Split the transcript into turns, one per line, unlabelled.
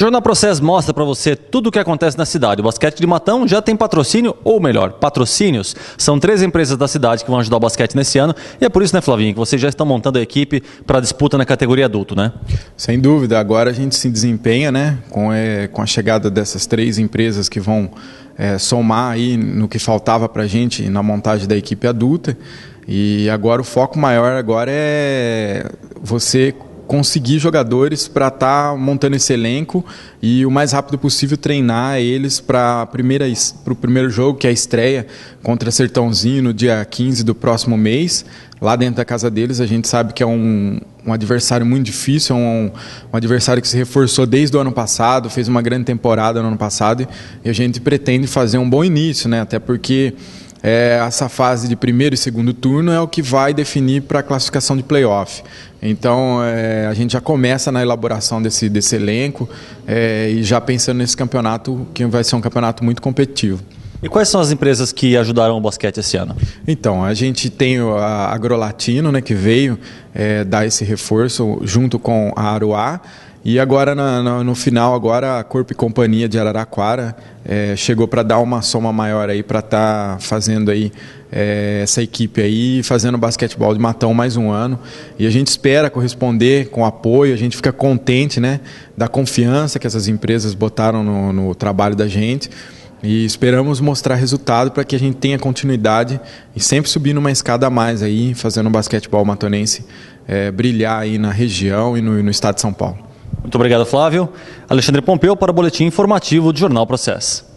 Jornal Process mostra para você tudo o que acontece na cidade. O Basquete de Matão já tem patrocínio, ou melhor, patrocínios. São três empresas da cidade que vão ajudar o basquete nesse ano. E é por isso, né, Flavinho,
que vocês já estão montando a equipe para a disputa na categoria adulto, né? Sem dúvida. Agora a gente se desempenha, né, com, é, com a chegada dessas três empresas que vão é, somar aí no que faltava para a gente na montagem da equipe adulta. E agora o foco maior agora é você conseguir jogadores para estar tá montando esse elenco e o mais rápido possível treinar eles para o primeiro jogo, que é a estreia contra Sertãozinho no dia 15 do próximo mês. Lá dentro da casa deles, a gente sabe que é um, um adversário muito difícil, é um, um, adversário que se reforçou desde o ano passado, fez uma grande temporada no ano passado e a gente pretende fazer um bom início, né? até porque é, essa fase de primeiro e segundo turno é o que vai definir para a classificação de playoff. Então é, a gente já começa na elaboração desse, desse elenco é, e já pensando nesse campeonato que vai ser um campeonato muito competitivo. E quais são as empresas que ajudaram o basquete esse ano? Então, a gente tem a Agrolatino, né, que veio é, dar esse reforço junto com a Aruá. E agora, na, na, no final, agora a Corpo e Companhia de Araraquara é, chegou para dar uma soma maior aí para estar tá fazendo aí é, essa equipe aí, fazendo basquetebol de matão mais um ano. E a gente espera corresponder com apoio, a gente fica contente né, da confiança que essas empresas botaram no, no trabalho da gente. E esperamos mostrar resultado para que a gente tenha continuidade e sempre subir numa escada a mais aí, fazendo o basquetebol matonense é, brilhar aí na região e no, no estado de São Paulo.
Muito obrigado, Flávio. Alexandre Pompeu para o Boletim Informativo do Jornal Processo.